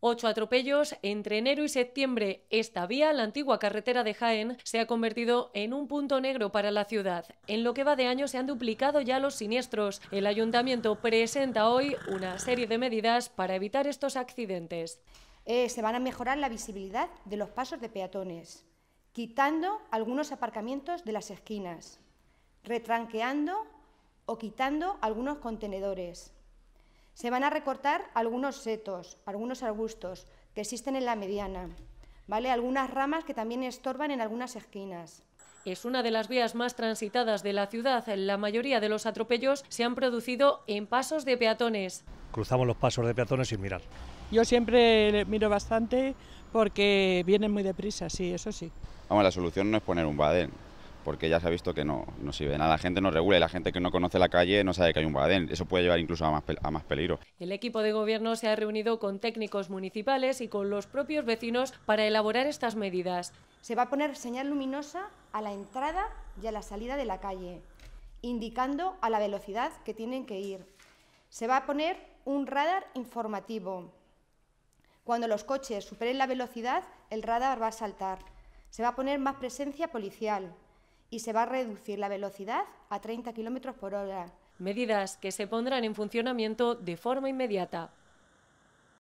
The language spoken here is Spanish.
Ocho atropellos entre enero y septiembre. Esta vía, la antigua carretera de Jaén, se ha convertido en un punto negro para la ciudad. En lo que va de año se han duplicado ya los siniestros. El ayuntamiento presenta hoy una serie de medidas para evitar estos accidentes. Eh, se van a mejorar la visibilidad de los pasos de peatones, quitando algunos aparcamientos de las esquinas, retranqueando o quitando algunos contenedores se van a recortar algunos setos, algunos arbustos que existen en la mediana, ¿vale? algunas ramas que también estorban en algunas esquinas. Es una de las vías más transitadas de la ciudad. La mayoría de los atropellos se han producido en pasos de peatones. Cruzamos los pasos de peatones sin mirar. Yo siempre miro bastante porque vienen muy deprisa, sí, eso sí. Vamos, la solución no es poner un badén, porque ya se ha visto que no, no sirve nada. La gente no regula y la gente que no conoce la calle no sabe que hay un badén. Eso puede llevar incluso a más peligro. El equipo de gobierno se ha reunido con técnicos municipales y con los propios vecinos para elaborar estas medidas. Se va a poner señal luminosa a la entrada y a la salida de la calle, indicando a la velocidad que tienen que ir. Se va a poner un radar informativo. Cuando los coches superen la velocidad, el radar va a saltar. Se va a poner más presencia policial y se va a reducir la velocidad a 30 km por hora. Medidas que se pondrán en funcionamiento de forma inmediata.